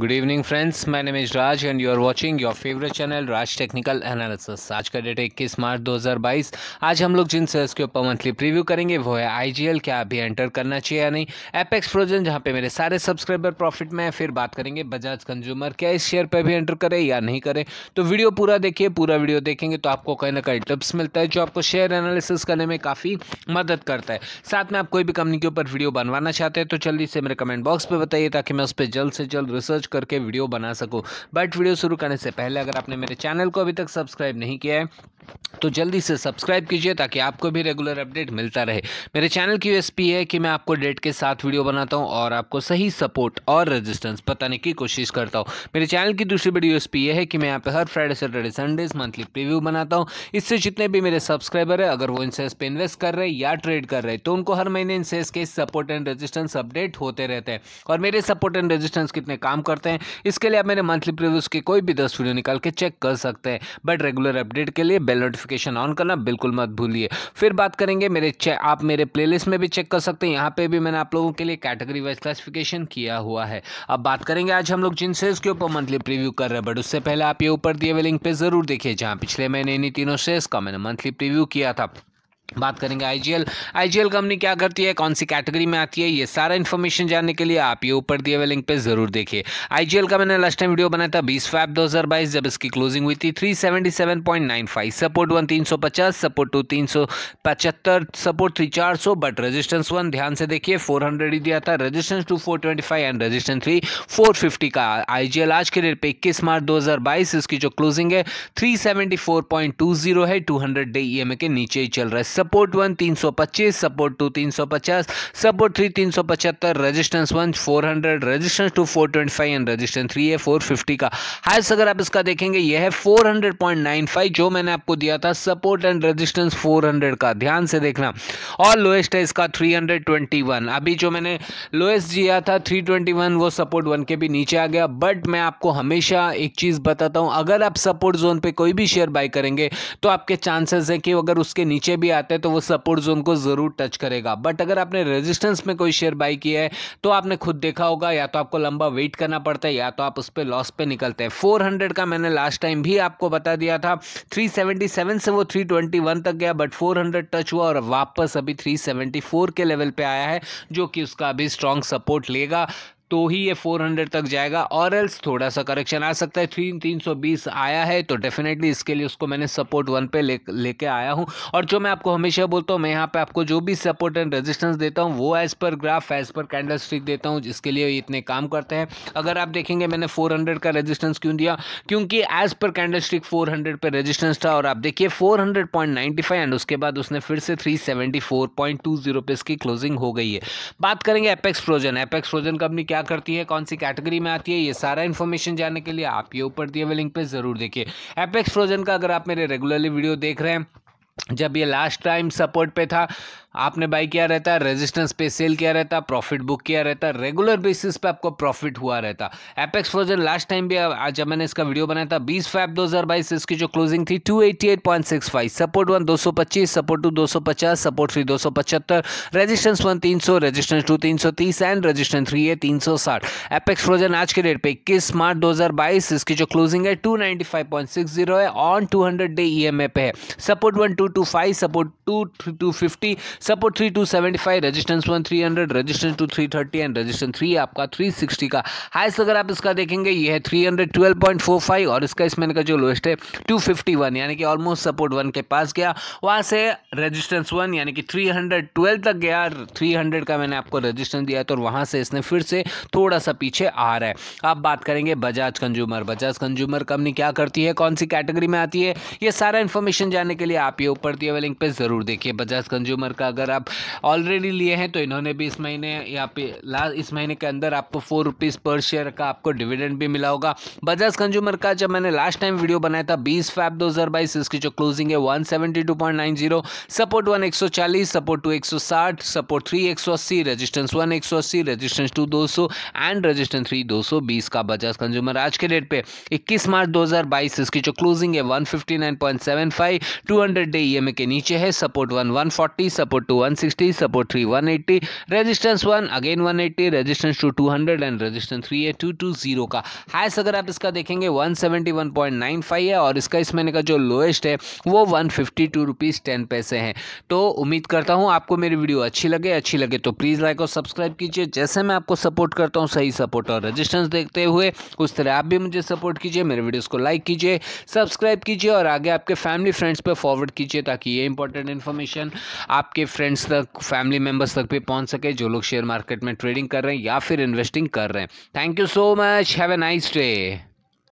good evening friends मैं Namesh Raj and you are watching your favourite channel Raj technical analysis आज का date इक्कीस मार्च 2022 आज हम लोग जिन सेल्स के ऊपर मंथली प्रीव्यू करेंगे वो है आईजीएल क्या अभी एंटर करना चाहिए या नहीं एपेक्स फ्रोजन जहां पे मेरे सारे सब्सक्राइबर प्रॉफिट में है फिर बात करेंगे बजाज कंज्यूमर क्या इस शेयर पर भी एंटर करें या नहीं करें तो वीडियो पूरा देखिए पूरा वीडियो देखेंगे तो आपको कहीं ना कहीं टिप्स मिलता है जो आपको शेयर एनालिसिस करने में काफ़ी मदद करता है साथ में आप कोई भी कंपनी के ऊपर वीडियो बनवाना चाहते हैं तो जल्दी से मेरे कमेंट बॉक्स पर बताइए ताकि मैं उस पर जल्द से जल्द रिसर्च सर्च करके वीडियो बना सको बट वीडियो शुरू करने से पहले अगर आपने मेरे चैनल को अभी तक सब्सक्राइब नहीं किया है तो जल्दी से सब्सक्राइब कीजिए ताकि आपको भी रेगुलर अपडेट मिलता रहे मेरे चैनल की यूएसपी है कि मैं आपको डेट के साथ वीडियो बनाता हूँ और आपको सही सपोर्ट और रेजिस्टेंस बताने की कोशिश करता हूँ मेरे चैनल की दूसरी बड़ी यूएसपी है कि मैं यहाँ पे हर Friday Saturday Sundays monthly preview बनाता हूँ इससे जितने भी मेरे सब्सक्राइबर है अगर वो इंसेस पे इन्वेस्ट कर रहे हैं या ट्रेड कर रहे तो उनको हर महीने इंसेस के सपोर्ट एंड रजिस्टेंस अपडेट होते रहते हैं और मेरे सपोर्ट एंड रजिस्टेंस कितने काम कर करते हैं इसके लिए आप मेरे मंथली प्रीव्यूज़ के कोई भी दस वीडियो निकाल के चेक कर सकते हैं बट रेगुलर अपडेट के लिए बेल नोटिफिकेशन ऑन करना बिल्कुल मत भूलिए फिर बात करेंगे मेरे आप मेरे प्ले में भी चेक कर सकते हैं यहाँ पर भी मैंने आप लोगों के लिए कैटेगरी वाइज क्लासिफिकेशन किया हुआ है अब बात करेंगे आज हम लोग जिन शेयर्स के ऊपर मंथली प्रीव्यू कर रहे हैं बट उससे पहले आप ये ऊपर दिए हुए लिंक पर जरूर देखिए जहाँ पिछले महीने इन्हीं तीनों शेयर्स का मैंने मंथली प्रीव्यू किया था बात करेंगे आईजीएल आईजीएल कंपनी क्या करती है कौन सी कैटेगरी में आती है ये सारा इन्फॉर्मेशन जानने के लिए आप ये ऊपर दिए हुए लिंक पे जरूर देखिए आईजीएल का मैंने लास्ट टाइम वीडियो बनाया था 20 हज़ार 2022 जब इसकी क्लोजिंग हुई थी 377.95 support one 350 support two 375 support three सौ बट रजिस्टेंस वन ध्यान से देखिए हंड्रेड ही दिया था resistance two five and resistance three fifty का आईजीएल आज के डेट पर इक्कीस मार्च 2022 इसकी जो क्लोजिंग है जीरो है टू हंड्रेड डे ईएमए के नीचे ही चल रहा है सपोर्ट वन तीन सौ पच्चीस सपोर्ट टू तीन सौ पचास सपोर्ट थ्री तीन सौ पचहत्तर resistance one four hundred resistance two four twenty five and resistance three है फोर फिफ्टी का हाइस अगर आप इसका देखेंगे यह है four hundred point nine five जो मैंने आपको दिया था support and resistance four hundred का ध्यान से देखना और लोएस्ट है इसका थ्री हंड्रेड ट्वेंटी वन अभी जो मैंने लोएस्ट दिया था थ्री ट्वेंटी वन वो सपोर्ट वन के भी नीचे आ गया बट मैं आपको हमेशा एक चीज़ बताता हूँ अगर आप सपोर्ट जोन पर कोई भी शेयर बाय करेंगे तो आपके चांसेस हैं कि अगर उसके नीचे भी आते जाते हैं तो वो सपोर्ट जोन को ज़रूर टच करेगा बट अगर आपने रेजिस्टेंस में कोई शेयर बाई किया है तो आपने खुद देखा होगा या तो आपको लंबा वेट करना पड़ता है या तो आप उस पर लॉस पे निकलते हैं फोर का मैंने लास्ट टाइम भी आपको बता दिया था थ्री से वो थ्री तक गया बट फोर टच हुआ और वापस अभी थ्री के लेवल पर आया है जो कि उसका अभी स्ट्रॉन्ग सपोर्ट लेगा तो ही ये फोर हंड्रेड तक जाएगा और एल्स थोड़ा सा करेक्शन आ सकता है थ्री तीन सौ बीस आया है तो डेफिनेटली इसके लिए उसको मैंने सपोर्ट वन पे ले लेके आया हूँ और जो मैं आपको हमेशा बोलता हूँ मैं यहाँ पे आपको जो भी सपोर्ट एंड रेजिस्टेंस देता हूँ वो as per graph as per candlestick देता हूँ जिसके लिए इतने काम करते हैं अगर आप देखेंगे मैंने फोर हंड्रेड का रजिस्टेंस क्यों दिया क्योंकि as per candlestick four hundred पर रेजिस्टेंस था और आप देखिए four hundred point five and उसके बाद उसने फिर से three seventy four point two zero पे इसकी क्लोजिंग हो गई है बात करेंगे Apex Frozen Apex Frozen company क्या क्या करती है कौन सी कैटेगरी में आती है ये सारा इन्फॉर्मेशन जानने के लिए आप ये ऊपर दिए हुए लिंक पर ज़रूर देखिए एपेक्स फ्रोजन का अगर आप मेरे रेगुलरली वीडियो देख रहे हैं जब ये लास्ट टाइम सपोर्ट पे था आपने बाई किया रहता रेजिस्टेंस पे सेल किया रहता प्रॉफिट बुक किया रहता है रेगुलर बेसिस पे आपको प्रॉफिट हुआ रहता एपेक्स फ्रोजन लास्ट टाइम भी जब मैंने इसका वीडियो बनाया था 20 फाइव 2022 इसकी जो क्लोजिंग थी 288.65 support one 225 support two 250 support three दो रेजिस्टेंस वन तीन रेजिस्टेंस टू तीन एंड रजिस्टेंस थ्री है तीन एपेक्स फ्रोजन आज के डेट पर इक्कीस मार्च दो इसकी जो क्लोजिंग है टू है ऑन टू डे ई पे है support one two two five support two two fifty support three two seventy five resistance one three hundred resistance two three thirty and resistance three आपका थ्री सिक्सटी का highest अगर आप इसका देखेंगे ये है three hundred twelve point four five और इसका इस महीने का जो लोएस्ट है टू फिफ्टी वन यानी कि ऑलमोस्ट सपोर्ट वन के पास गया वहाँ से रजिस्टेंस वन यानी कि थ्री हंड्रेड ट्वेल्व तक गया थ्री हंड्रेड का मैंने आपको रजिस्टेंस दिया तो वहाँ से इसने फिर से थोड़ा सा पीछे आ रहा है अब बात करेंगे Bajaj consumer Bajaj consumer company क्या करती है कौन सी कैटेगरी में आती है ये सारा इन्फॉर्मेशन जानने के लिए आप ये ऊपर दिए हुए लिंक पे ज़रूर देखिए बजाज कंज्यूमर का अगर आप ऑलरेडी लिए हैं तो इन्होंने भी इस महीने या लास्ट इस महीने के अंदर आपको फोर रुपीज़ पर शेयर का आपको डिविडेंड भी मिला होगा बजाज कंज्यूमर का जब मैंने लास्ट टाइम वीडियो बनाया था बीस फाइव दो इसकी जो क्लोजिंग है one support one support two एक सपोर्ट थ्री एक सौ रजिस्टेंस वन एक सौ रजिस्टेंस टू दो एंड रजिस्टेंस थ्री दो का बजाज कंज्यूमर आज के डेट पे इक्कीस मार्च दो इसकी जो क्लोजिंग है one fifty nine day EMA के नीचे है support one one support support to 160 support 3 180 resistance one again 180 resistance two 200 and resistance three है टू टू जीरो का हाइस अगर आप इसका देखेंगे 171.95 है और इसका इस महीने का जो लोएस्ट है वो one fifty two rupees ten पैसे है तो उम्मीद करता हूँ आपको मेरी वीडियो अच्छी लगे अच्छी लगे तो प्लीज़ लाइक और सब्सक्राइब कीजिए जैसे मैं आपको सपोर्ट करता हूँ सही सपोर्ट और रजिस्टेंस देखते हुए उस तरह आप भी मुझे सपोर्ट कीजिए मेरे वीडियोज़ को लाइक कीजिए सब्सक्राइब कीजिए और आगे आपके फैमिली फ्रेंड्स पर फॉरवर्ड कीजिए ताकि ये इंपॉर्टेंट इन्फॉर्मेशन आपके फ्रेंड्स तक फैमिली मेम्बर्स तक भी पहुंच सके जो लोग शेयर मार्केट में ट्रेडिंग कर रहे हैं या फिर इन्वेस्टिंग कर रहे हैं thank you so much have a nice day